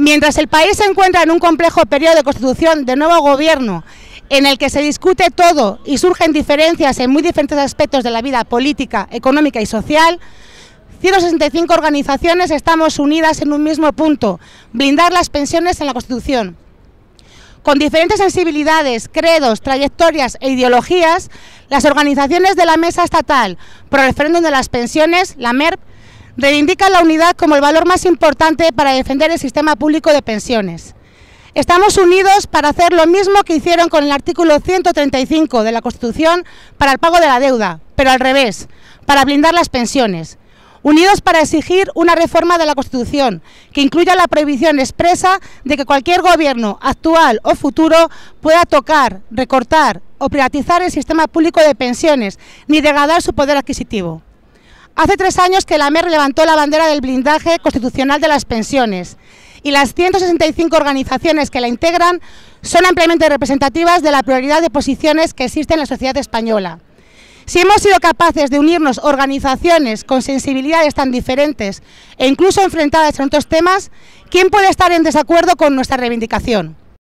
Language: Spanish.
Mientras el país se encuentra en un complejo periodo de constitución de nuevo gobierno, en el que se discute todo y surgen diferencias en muy diferentes aspectos de la vida política, económica y social, 165 organizaciones estamos unidas en un mismo punto, blindar las pensiones en la Constitución. Con diferentes sensibilidades, credos, trayectorias e ideologías, las organizaciones de la Mesa Estatal por Referéndum de las Pensiones, la MERP, reivindican la unidad como el valor más importante para defender el sistema público de pensiones. Estamos unidos para hacer lo mismo que hicieron con el artículo 135 de la Constitución para el pago de la deuda, pero al revés, para blindar las pensiones. Unidos para exigir una reforma de la Constitución que incluya la prohibición expresa de que cualquier gobierno, actual o futuro, pueda tocar, recortar o privatizar el sistema público de pensiones ni degradar su poder adquisitivo. Hace tres años que la MER levantó la bandera del blindaje constitucional de las pensiones y las 165 organizaciones que la integran son ampliamente representativas de la prioridad de posiciones que existe en la sociedad española. Si hemos sido capaces de unirnos organizaciones con sensibilidades tan diferentes e incluso enfrentadas a tantos temas, ¿quién puede estar en desacuerdo con nuestra reivindicación?